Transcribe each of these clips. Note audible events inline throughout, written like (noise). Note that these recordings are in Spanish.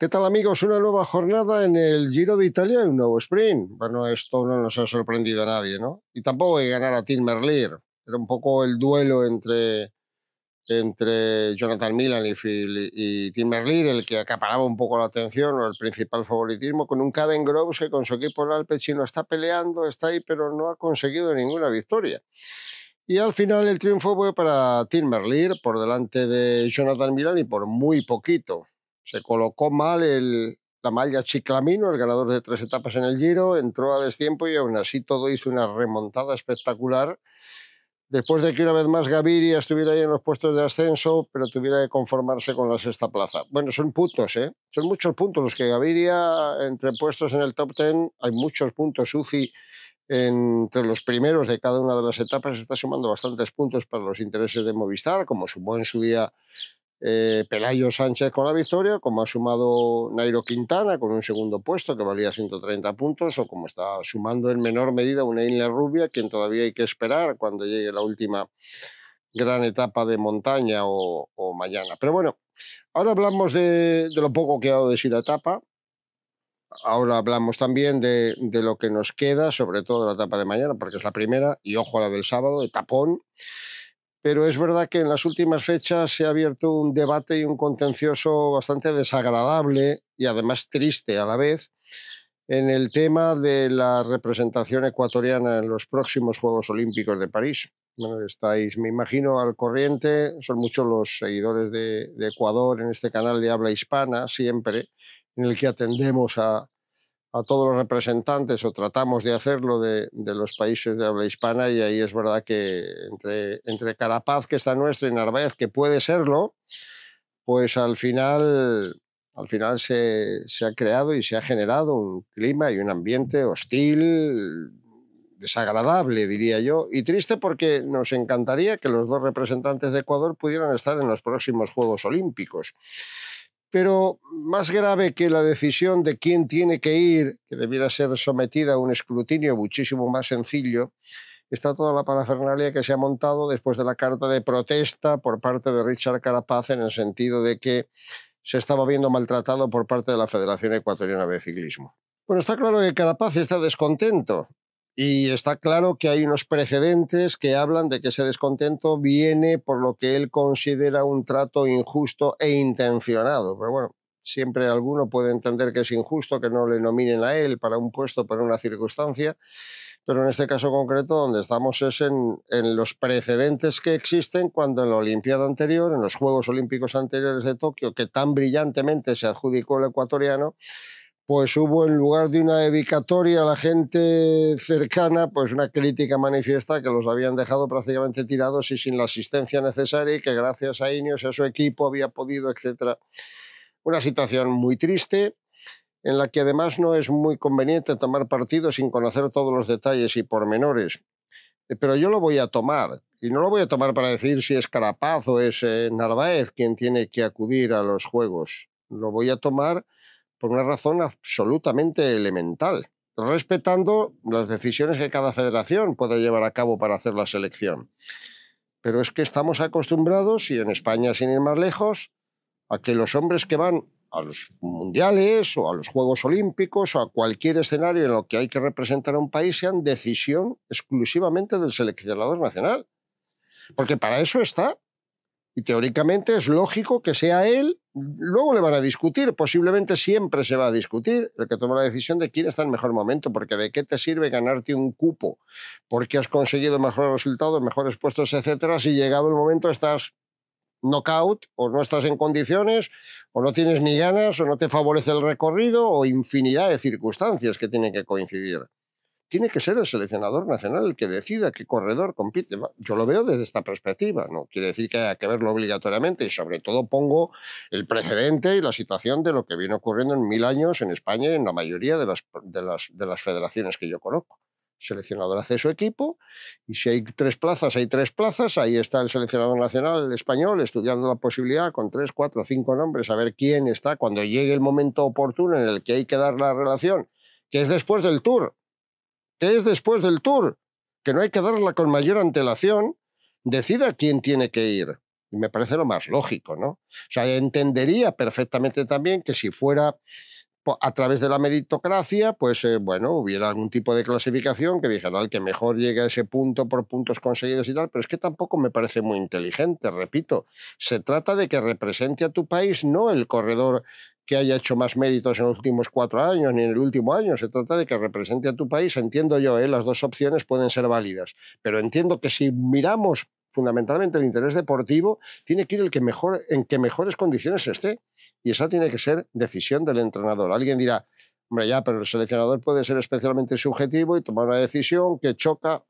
¿Qué tal amigos? Una nueva jornada en el Giro de Italia y un nuevo sprint. Bueno, esto no nos ha sorprendido a nadie, ¿no? Y tampoco hay que ganar a Tim Merlier. Era un poco el duelo entre, entre Jonathan Milan y, Tim Merlier el que acaparaba un poco la atención o el principal favoritismo, con un Caden Groves que con su equipo el Alpecino está peleando, está ahí, pero no ha conseguido ninguna victoria. Y al final el triunfo fue para Tim Merlier por delante de Jonathan Milan y por muy poquito. Se colocó mal el, la malla Chiclamino, el ganador de tres etapas en el Giro, entró a destiempo y aún así todo hizo una remontada espectacular. Después de que una vez más Gaviria estuviera ahí en los puestos de ascenso, pero tuviera que conformarse con la sexta plaza. Bueno, son puntos, ¿eh? Son muchos puntos los que Gaviria, entre puestos en el top ten, hay muchos puntos. UCI entre los primeros de cada una de las etapas está sumando bastantes puntos para los intereses de Movistar, como sumó en su día eh, Pelayo Sánchez con la victoria, como ha sumado Nairo Quintana con un segundo puesto que valía 130 puntos, o como está sumando en menor medida una Inla Rubia, quien todavía hay que esperar cuando llegue la última gran etapa de montaña o, mañana. Pero bueno, ahora hablamos de, lo poco que ha dado de sí la etapa. Ahora hablamos también de, de lo que nos queda, sobre todo de la etapa de mañana, porque es la primera, y ojo a la del sábado, de tapón pero es verdad que en las últimas fechas se ha abierto un debate y un contencioso bastante desagradable y además triste a la vez en el tema de la representación ecuatoriana en los próximos Juegos Olímpicos de París. Bueno, estáis, me imagino, al corriente, son muchos los seguidores de, de Ecuador en este canal de habla hispana, siempre, en el que atendemos a, a todos los representantes, o tratamos de hacerlo, de, los países de habla hispana, y ahí es verdad que entre, entre Carapaz, que está nuestro, y Narváez, que puede serlo, pues al final, al final se, se ha creado y se ha generado un clima y un ambiente hostil, desagradable, diría yo, y triste porque nos encantaría que los dos representantes de Ecuador pudieran estar en los próximos Juegos Olímpicos. Pero más grave que la decisión de quién tiene que ir, que debiera ser sometida a un escrutinio muchísimo más sencillo, está toda la parafernalia que se ha montado después de la carta de protesta por parte de Richard Carapaz en el sentido de que se estaba viendo maltratado por parte de la Federación Ecuatoriana de Ciclismo. Bueno, está claro que Carapaz está descontento y está claro que hay unos precedentes que hablan de que ese descontento viene por lo que él considera un trato injusto e intencionado. Pero bueno, siempre alguno puede entender que es injusto que no le nominen a él para un puesto, para una circunstancia. Pero en este caso concreto, donde estamos es en, los precedentes que existen cuando en la Olimpiada anterior, en los Juegos Olímpicos anteriores de Tokio, que tan brillantemente se adjudicó el ecuatoriano, pues hubo en lugar de una dedicatoria a la gente cercana, pues una crítica manifiesta que los habían dejado prácticamente tirados y sin la asistencia necesaria y que gracias a Ineos y a su equipo había podido, etc. Una situación muy triste en la que además no es muy conveniente tomar partido sin conocer todos los detalles y pormenores. Pero yo lo voy a tomar, y no lo voy a tomar para decir si es Carapaz o es eh, Narváez quien tiene que acudir a los Juegos. Lo voy a tomar por una razón absolutamente elemental, respetando las decisiones que cada federación puede llevar a cabo para hacer la selección. Pero es que estamos acostumbrados, y en España sin ir más lejos, a que los hombres que van a los mundiales o a los Juegos Olímpicos o a cualquier escenario en lo que hay que representar a un país sean decisión exclusivamente del seleccionador nacional. Porque para eso está. Y teóricamente es lógico que sea él luego le van a discutir, posiblemente siempre se va a discutir el que toma la decisión de quién está en mejor momento, porque de qué te sirve ganarte un cupo, porque has conseguido mejores resultados, mejores puestos, etcétera, si llegado el momento estás knockout o no estás en condiciones o no tienes ni ganas o no te favorece el recorrido o infinidad de circunstancias que tienen que coincidir tiene que ser el seleccionador nacional el que decida qué corredor compite. Yo lo veo desde esta perspectiva, no quiere decir que haya que verlo obligatoriamente y sobre todo pongo el precedente y la situación de lo que viene ocurriendo en mil años en España y en la mayoría de las, las, de las federaciones que yo conozco. El seleccionador hace su equipo y si hay tres plazas, hay tres plazas, ahí está el seleccionador nacional español estudiando la posibilidad con tres, cuatro, cinco nombres, a ver quién está cuando llegue el momento oportuno en el que hay que dar la relación, que es después del tour, que es después del tour, que no hay que darla con mayor antelación, decida quién tiene que ir. Y me parece lo más lógico, ¿no? O sea, entendería perfectamente también que si fuera a través de la meritocracia, pues eh, bueno, hubiera algún tipo de clasificación que dijera al que mejor llegue a ese punto por puntos conseguidos y tal, pero es que tampoco me parece muy inteligente, repito. Se trata de que represente a tu país no el corredor que haya hecho más méritos en los últimos cuatro años ni en el último año. Se trata de que represente a tu país. Entiendo yo, ¿eh? las dos opciones pueden ser válidas. Pero entiendo que si miramos fundamentalmente el interés deportivo, tiene que ir el que mejor, en que mejores condiciones esté. Y esa tiene que ser decisión del entrenador. Alguien dirá, hombre, ya, pero el seleccionador puede ser especialmente subjetivo y tomar una decisión que choca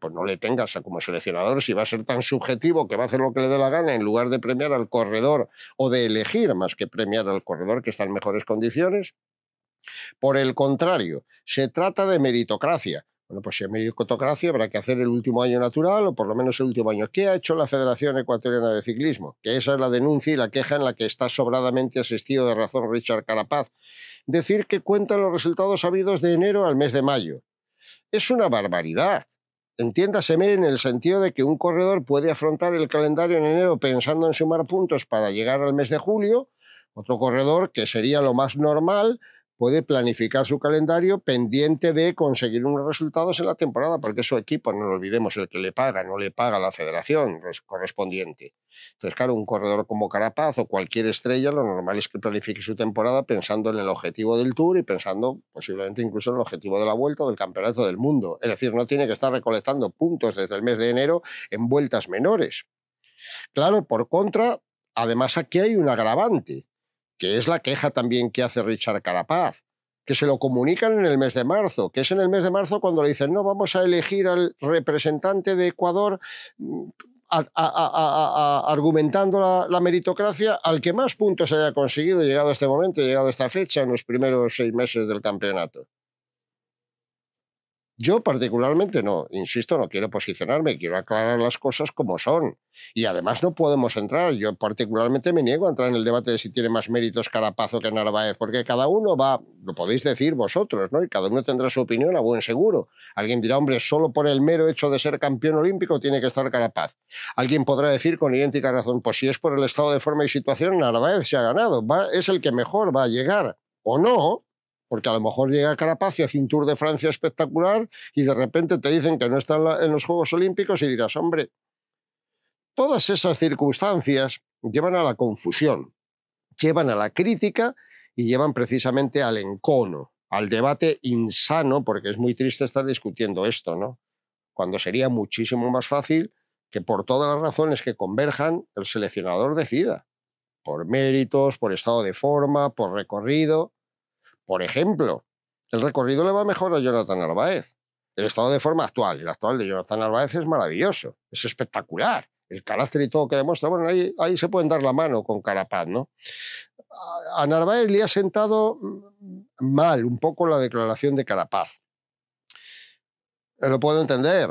pues no le tengas a como seleccionador si va a ser tan subjetivo que va a hacer lo que le dé la gana en lugar de premiar al corredor o de elegir más que premiar al corredor que está en mejores condiciones. Por el contrario, se trata de meritocracia. Bueno, pues si es meritocracia habrá que hacer el último año natural o por lo menos el último año. ¿Qué ha hecho la Federación Ecuatoriana de Ciclismo? Que esa es la denuncia y la queja en la que está sobradamente asistido de razón Richard Carapaz. Decir que cuentan los resultados habidos de enero al mes de mayo. Es una barbaridad Entiéndaseme en el sentido de que un corredor puede afrontar el calendario en enero pensando en sumar puntos para llegar al mes de julio, otro corredor que sería lo más normal puede planificar su calendario pendiente de conseguir unos resultados en la temporada, porque su equipo, no lo olvidemos, el que le paga, no le paga la federación correspondiente. Entonces, claro, un corredor como Carapaz o cualquier estrella, lo normal es que planifique su temporada pensando en el objetivo del Tour y pensando posiblemente incluso en el objetivo de la vuelta o del campeonato del mundo. Es decir, no tiene que estar recolectando puntos desde el mes de enero en vueltas menores. Claro, por contra, además aquí hay un agravante que es la queja también que hace Richard Carapaz, que se lo comunican en el mes de marzo, que es en el mes de marzo cuando le dicen, no, vamos a elegir al representante de Ecuador mm, argumentando la, la, meritocracia al que más puntos haya conseguido llegado a este momento, llegado a esta fecha, en los primeros seis meses del campeonato. Yo particularmente no, insisto, no quiero posicionarme, quiero aclarar las cosas como son. Y además no podemos entrar, yo particularmente me niego a entrar en el debate de si tiene más méritos o que Narváez, porque cada uno va, lo podéis decir vosotros, ¿no? Y cada uno tendrá su opinión a buen seguro. Alguien dirá, hombre, solo por el mero hecho de ser campeón olímpico tiene que estar Carapaz. Alguien podrá decir con idéntica razón, pues si es por el estado de forma y situación, Narváez se ha ganado, va, es el que mejor va a llegar. O no, porque a lo mejor llega Carapaz y a cintur de Francia espectacular y de repente te dicen que no está en los Juegos Olímpicos y dirás, hombre, todas esas circunstancias llevan a la confusión, llevan a la crítica y llevan precisamente al encono, al debate insano, porque es muy triste estar discutiendo esto, ¿no? Cuando sería muchísimo más fácil que por todas las razones que converjan el seleccionador decida, por méritos, por estado de forma, por recorrido. Por ejemplo, el recorrido le va mejor a Jonathan Narváez. El estado de forma actual, el actual de Jonathan Narváez es maravilloso, es espectacular. El carácter y todo que demuestra, bueno, ahí, ahí se pueden dar la mano con Carapaz, ¿no? A Narváez le ha sentado mm, mal un poco la declaración de Carapaz. Lo puedo entender,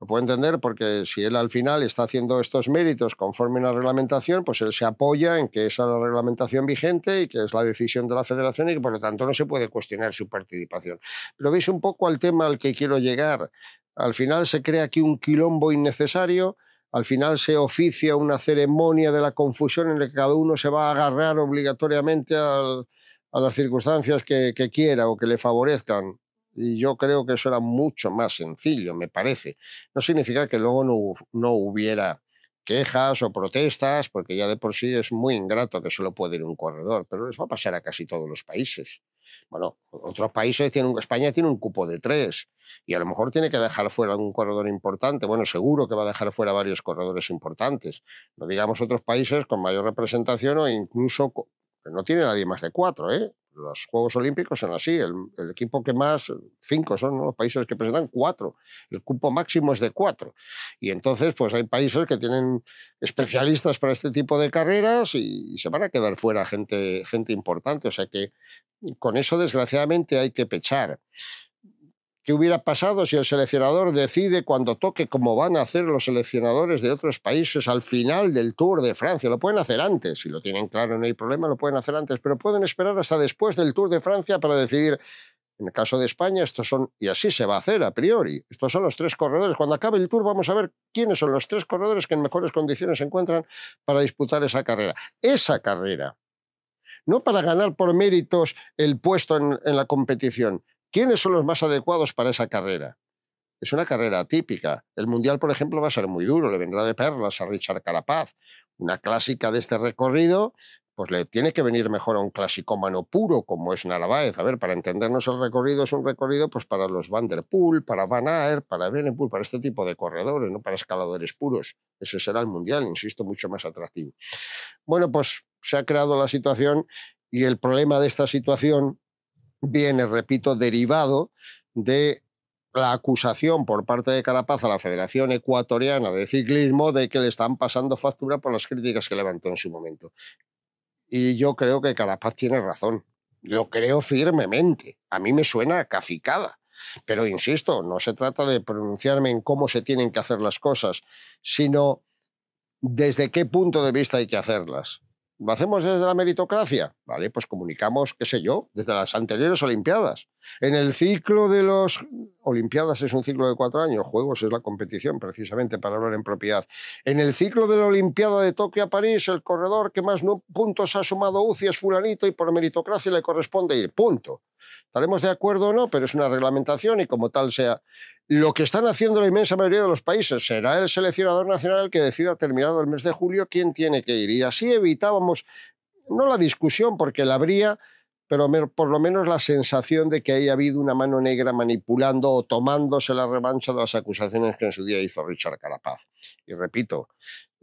lo puedo entender porque si él al final está haciendo estos méritos conforme a la reglamentación, pues él se apoya en que esa es la reglamentación vigente y que es la decisión de la federación y que por lo tanto no se puede cuestionar su participación. Pero veis un poco al tema al que quiero llegar. Al final se crea aquí un quilombo innecesario, al final se oficia una ceremonia de la confusión en la que cada uno se va a agarrar obligatoriamente a las circunstancias que quiera o que le favorezcan y yo creo que eso era mucho más sencillo, me parece. No significa que luego no, hubiera quejas o protestas, porque ya de por sí es muy ingrato que solo puede ir un corredor, pero les va a pasar a casi todos los países. Bueno, otros países tienen, España tiene un cupo de tres y a lo mejor tiene que dejar fuera un corredor importante. Bueno, seguro que va a dejar fuera varios corredores importantes. No digamos otros países con mayor representación o incluso no tiene nadie más de cuatro, ¿eh? los Juegos Olímpicos son así. El, equipo que más, cinco son los países que presentan, cuatro. El cupo máximo es de cuatro. Y entonces, pues hay países que tienen especialistas para este tipo de carreras y, se van a quedar fuera gente, gente importante. O sea que con eso, desgraciadamente, hay que pechar. ¿Qué hubiera pasado si el seleccionador decide cuando toque como van a hacer los seleccionadores de otros países al final del Tour de Francia? Lo pueden hacer antes, si lo tienen claro, no hay problema, lo pueden hacer antes, pero pueden esperar hasta después del Tour de Francia para decidir, en el caso de España, estos son, y así se va a hacer a priori, estos son los tres corredores. Cuando acabe el Tour vamos a ver quiénes son los tres corredores que en mejores condiciones se encuentran para disputar esa carrera. Esa carrera no para ganar por méritos el puesto en, en, la competición, ¿Quiénes son los más adecuados para esa carrera? Es una carrera típica. El Mundial, por ejemplo, va a ser muy duro, le vendrá de perlas a Richard Carapaz. Una clásica de este recorrido, pues le tiene que venir mejor a un clásico mano puro como es Narváez. A ver, para entendernos el recorrido, es un recorrido pues, para los Van der Poel, para Van Aert, para Benepool, para este tipo de corredores, no para escaladores puros. Ese será el Mundial, insisto, mucho más atractivo. Bueno, pues se ha creado la situación y el problema de esta situación viene, repito, derivado de la acusación por parte de Carapaz a la Federación Ecuatoriana de Ciclismo de que le están pasando factura por las críticas que levantó en su momento. Y yo creo que Carapaz tiene razón. Lo creo firmemente. A mí me suena caficada. Pero insisto, no se trata de pronunciarme en cómo se tienen que hacer las cosas, sino desde qué punto de vista hay que hacerlas. ¿Lo hacemos desde la meritocracia? Vale, pues comunicamos, qué sé yo, desde las anteriores Olimpiadas. En el ciclo de los... Olimpiadas es un ciclo de cuatro años, Juegos es la competición, precisamente, para hablar en propiedad. En el ciclo de la Olimpiada de Tokio a París, el corredor que más puntos ha sumado UCI es fulanito y por meritocracia le corresponde ir, punto. Estaremos de acuerdo o no, pero es una reglamentación y como tal sea lo que están haciendo la inmensa mayoría de los países. Será el seleccionador nacional el que decida terminado el mes de julio quién tiene que ir. Y así evitábamos, no la discusión, porque la habría, pero por lo menos la sensación de que haya habido una mano negra manipulando o tomándose la revancha de las acusaciones que en su día hizo Richard Carapaz. Y repito,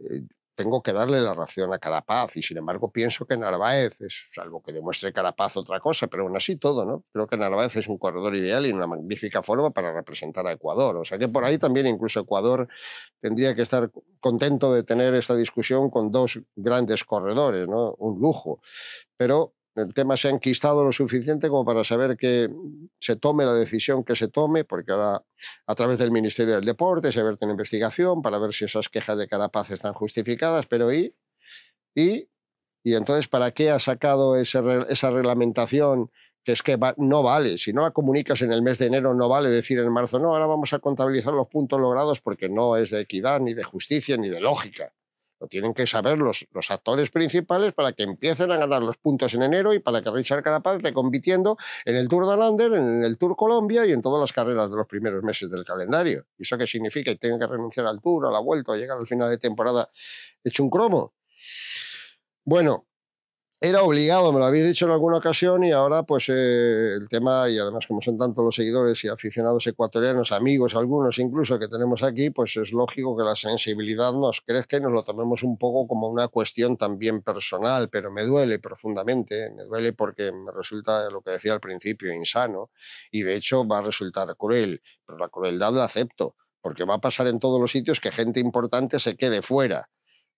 eh, tengo que darle la ración a Carapaz y sin embargo pienso que Narváez es, algo que demuestre Carapaz otra cosa, pero aún así todo, ¿no? Creo que Narváez es un corredor ideal y una magnífica forma para representar a Ecuador. O sea que por ahí también incluso Ecuador tendría que estar contento de tener esta discusión con dos grandes corredores, ¿no? Un lujo. Pero el tema se ha enquistado lo suficiente como para saber que se tome la decisión que se tome, porque ahora a través del Ministerio del Deporte se vertido una investigación para ver si esas quejas de Carapaz están justificadas, pero ¿y? ¿Y, entonces para qué ha sacado esa reglamentación que es que no vale? Si no la comunicas en el mes de enero no vale decir en marzo, no, ahora vamos a contabilizar los puntos logrados porque no es de equidad, ni de justicia, ni de lógica. Lo tienen que saber los, los actores principales para que empiecen a ganar los puntos en enero y para que Richard Carapaz esté compitiendo en el Tour de Lander, en el Tour Colombia y en todas las carreras de los primeros meses del calendario. ¿Y eso qué significa? Y tienen que renunciar al Tour, a la vuelta, a llegar al final de temporada hecho un cromo. Bueno, era obligado, me lo habéis dicho en alguna ocasión y ahora pues eh, el tema, y además como son tantos los seguidores y aficionados ecuatorianos, amigos algunos incluso que tenemos aquí, pues es lógico que la sensibilidad nos crezca y nos lo tomemos un poco como una cuestión también personal, pero me duele profundamente, me duele porque me resulta lo que decía al principio, insano y de hecho va a resultar cruel, pero la crueldad la acepto, porque va a pasar en todos los sitios que gente importante se quede fuera.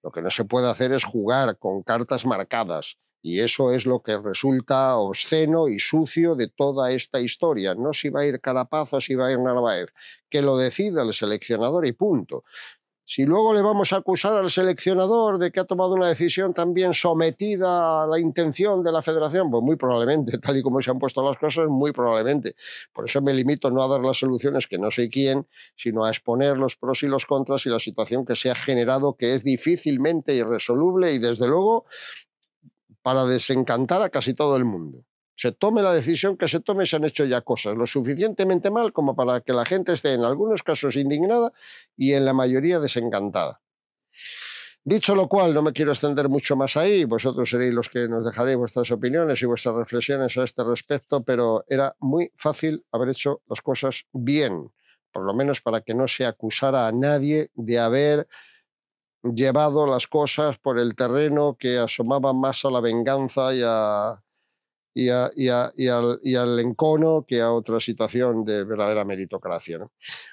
Lo que no se puede hacer es jugar con cartas marcadas y eso es lo que resulta obsceno y sucio de toda esta historia. No si va a ir Carapaz o si va a ir Narváez. Que lo decida el seleccionador y punto. Si luego le vamos a acusar al seleccionador de que ha tomado una decisión también sometida a la intención de la federación, pues muy probablemente, (laughs) tal y como se han puesto las cosas, muy probablemente. Por eso me limito no a dar las soluciones que no sé quién, sino a exponer los pros y los contras y la situación que se ha generado, que es difícilmente irresoluble y desde luego para desencantar a casi todo el mundo. Se tome la decisión que se tome, se han hecho ya cosas lo suficientemente mal como para que la gente esté en algunos casos indignada y en la mayoría desencantada. Dicho lo cual, no me quiero extender mucho más ahí, vosotros seréis los que nos dejaréis vuestras opiniones y vuestras reflexiones a este respecto, pero era muy fácil haber hecho las cosas bien, por lo menos para que no se acusara a nadie de haber llevado las cosas por el terreno que asomaba más a la venganza y, y, al, encono que a otra situación de verdadera meritocracia.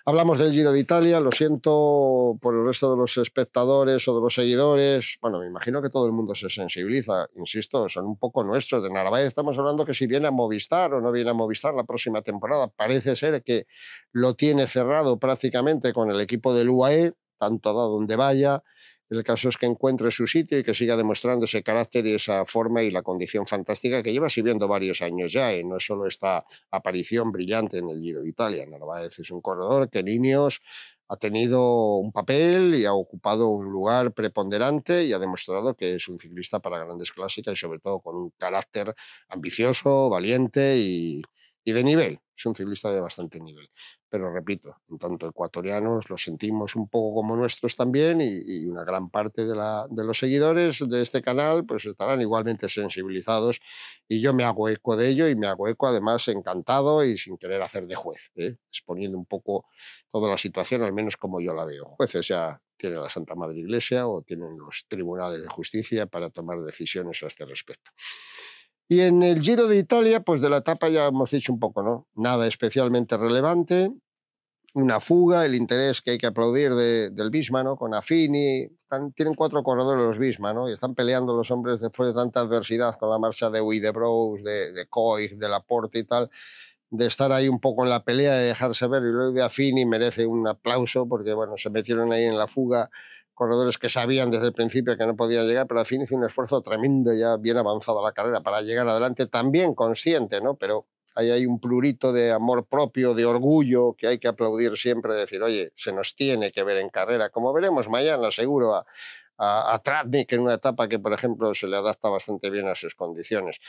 Hablamos del Giro de Italia, lo siento por el resto de los espectadores o de los seguidores. Bueno, me imagino que todo el mundo se sensibiliza, insisto, son un poco nuestros. De Narváez estamos hablando que si viene a Movistar o no viene a Movistar la próxima temporada, parece ser que lo tiene cerrado prácticamente con el equipo del UAE tanto da donde vaya. El caso es que encuentre su sitio y que siga demostrando ese carácter y esa forma y la condición fantástica que lleva sirviendo varios años ya. Y no solo esta aparición brillante en el Giro de Italia. Narváez es un corredor que Niños ha tenido un papel y ha ocupado un lugar preponderante y ha demostrado que es un ciclista para grandes clásicas y sobre todo con un carácter ambicioso, valiente y, y de nivel. Es un ciclista de bastante nivel. Pero repito, en tanto ecuatorianos lo sentimos un poco como nuestros también y, una gran parte de, la, de, los seguidores de este canal pues estarán igualmente sensibilizados y yo me hago eco de ello y me hago eco además encantado y sin querer hacer de juez, ¿eh? exponiendo un poco toda la situación, al menos como yo la veo. Jueces ya tiene la Santa Madre Iglesia o tienen los tribunales de justicia para tomar decisiones a este respecto. Y en el Giro de Italia, pues de la etapa ya hemos dicho un poco, ¿no? Nada especialmente relevante, una fuga, el interés que hay que aplaudir del Bisma, ¿no? Con afini tienen cuatro corredores los Bisma, ¿no? Y están peleando los hombres después de tanta adversidad con la marcha de Widebrows, de, de Coig, de Laporte y tal, de estar ahí un poco en la pelea, de dejarse ver. Y luego de Affini merece un aplauso porque, bueno, se metieron ahí en la fuga corredores que sabían desde el principio que no podía llegar, pero al fin hizo un esfuerzo tremendo, ya bien avanzado la carrera, para llegar adelante, también consciente, ¿no? Pero ahí hay un plurito de amor propio, de orgullo, que hay que aplaudir siempre, decir, oye, se nos tiene que ver en carrera, como veremos mañana, seguro, a, a, Tratnik en una etapa que, por ejemplo, se le adapta bastante bien a sus condiciones.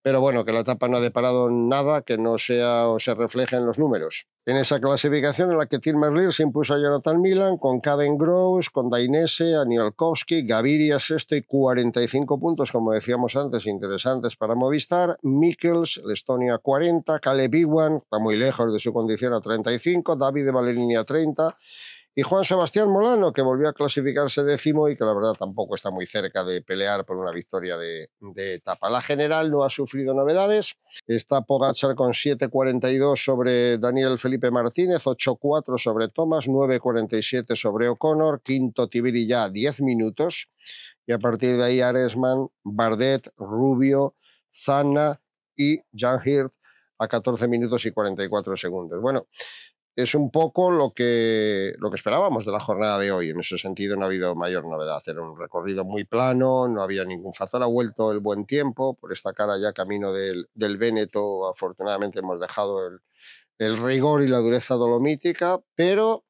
Pero bueno, que la etapa no ha deparado nada que no sea o se refleje en los números. En esa clasificación en la que Tim se impuso a Jonathan Milan, con Caden Gross, con Dainese, Aniolkowski, Gaviria sexto y 45 puntos, como decíamos antes, interesantes para Movistar, Mikkels, Estonia 40, Caleb está muy lejos de su condición a 35, David Valerini a 30, y Juan Sebastián Molano, que volvió a clasificarse décimo y que la verdad tampoco está muy cerca de pelear por una victoria de, etapa. La general no ha sufrido novedades. Está Pogachar con 7.42 sobre Daniel Felipe Martínez, 8.4 sobre Tomás, 9.47 sobre O'Connor, quinto Tibiri ya 10 minutos. Y a partir de ahí Aresman, Bardet, Rubio, Zanna y Jan Hirt a 14 minutos y 44 segundos. Bueno, es un poco lo que, lo que esperábamos de la jornada de hoy. En ese sentido no ha habido mayor novedad. Era un recorrido muy plano, no había ningún fazón. Ha vuelto el buen tiempo. Por esta cara ya camino del, del Véneto, afortunadamente hemos dejado el, el rigor y la dureza dolomítica, pero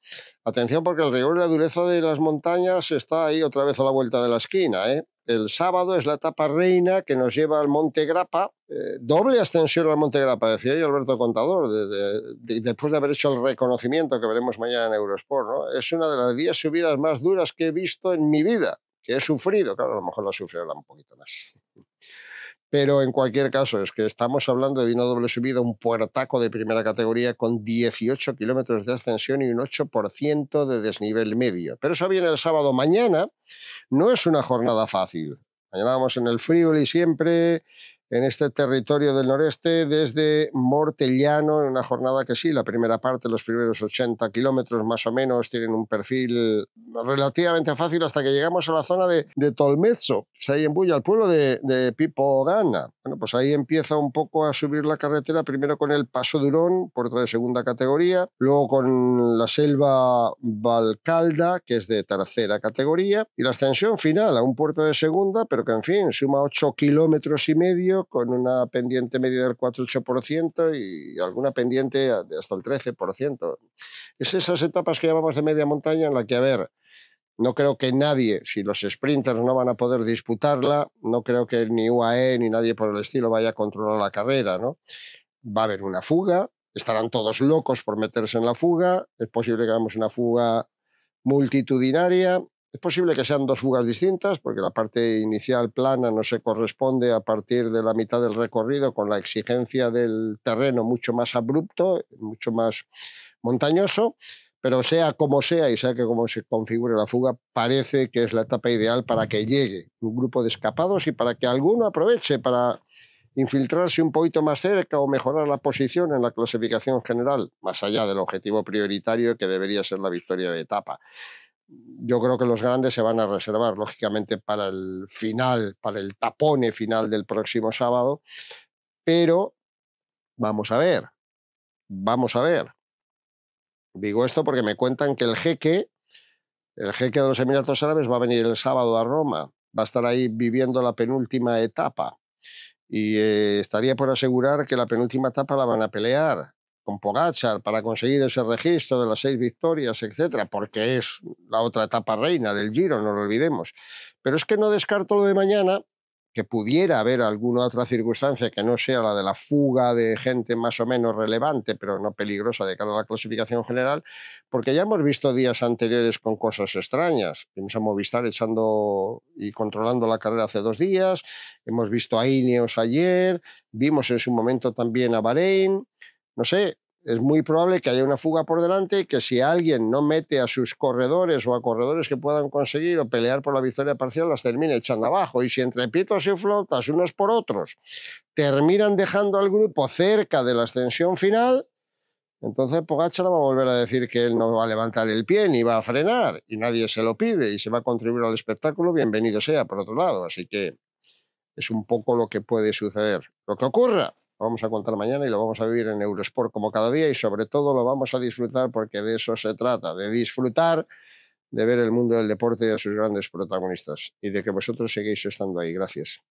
atención porque el rigor y la dureza de las montañas está ahí otra vez a la vuelta de la esquina. ¿eh? El sábado es la etapa reina que nos lleva al Monte Grappa, eh, doble ascensión al Monte Grappa, decía yo Alberto Contador, después de haber hecho el reconocimiento que veremos mañana en Eurosport. Es una de las 10 subidas más duras que he visto en mi vida, que he sufrido. Claro, a lo mejor la sufrirá un poquito más. Pero en cualquier caso, es que estamos hablando de una doble subida, un puertaco de primera categoría con 18 kilómetros de ascensión y un 8% de desnivel medio. Pero eso viene el sábado mañana. No es una jornada fácil. Mañana vamos en el frío y siempre en este territorio del noreste desde Mortellano en una jornada que sí, la primera parte, los primeros 80 kilómetros más o menos, tienen un perfil relativamente fácil hasta que llegamos a la zona de, Tolmezzo, que es ahí en Bulla, el pueblo de, de Pipo Gana. Bueno, pues ahí empieza un poco a subir la carretera, primero con el Paso Durón, puerto de segunda categoría, luego con la selva Valcalda, que es de tercera categoría, y la extensión final a un puerto de segunda, pero que en fin, suma 8 kilómetros y medio con una pendiente media del 4,8% y alguna pendiente de hasta el 13%. Es esas etapas que llamamos de media montaña en la que, a ver, no creo que nadie, si los sprinters no van a poder disputarla, no creo que ni UAE ni nadie por el estilo vaya a controlar la carrera, ¿no? Va a haber una fuga, estarán todos locos por meterse en la fuga, es posible que hagamos una fuga multitudinaria, es posible que sean dos fugas distintas, porque la parte inicial plana no se corresponde a partir de la mitad del recorrido con la exigencia del terreno mucho más abrupto, mucho más montañoso, pero sea como sea y sea que como se configure la fuga, parece que es la etapa ideal para que llegue un grupo de escapados y para que alguno aproveche para infiltrarse un poquito más cerca o mejorar la posición en la clasificación general, más allá del objetivo prioritario que debería ser la victoria de etapa yo creo que los grandes se van a reservar, lógicamente, para el final, para el tapone final del próximo sábado. Pero vamos a ver, vamos a ver. Digo esto porque me cuentan que el jeque, el jeque de los Emiratos Árabes, va a venir el sábado a Roma, va a estar ahí viviendo la penúltima etapa. Y eh, estaría por asegurar que la penúltima etapa la van a pelear con Pogachar para conseguir ese registro de las seis victorias, etcétera, porque es la otra etapa reina del Giro, no lo olvidemos. Pero es que no descarto lo de mañana, que pudiera haber alguna otra circunstancia que no sea la de la fuga de gente más o menos relevante, pero no peligrosa de cara a la clasificación general, porque ya hemos visto días anteriores con cosas extrañas. Hemos a Movistar echando y controlando la carrera hace dos días, hemos visto a Ineos ayer, vimos en su momento también a Bahrein no sé, es muy probable que haya una fuga por delante que si alguien no mete a sus corredores o a corredores que puedan conseguir o pelear por la victoria parcial, las termine echando abajo. Y si entre pitos y flotas unos por otros terminan dejando al grupo cerca de la ascensión final, entonces Pogacar va a volver a decir que él no va a levantar el pie ni va a frenar y nadie se lo pide y se va a contribuir al espectáculo, bienvenido sea, por otro lado. Así que es un poco lo que puede suceder. Lo que ocurra vamos a contar mañana y lo vamos a vivir en Eurosport como cada día y sobre todo lo vamos a disfrutar porque de eso se trata, de disfrutar de ver el mundo del deporte y a sus grandes protagonistas y de que vosotros seguís estando ahí. Gracias.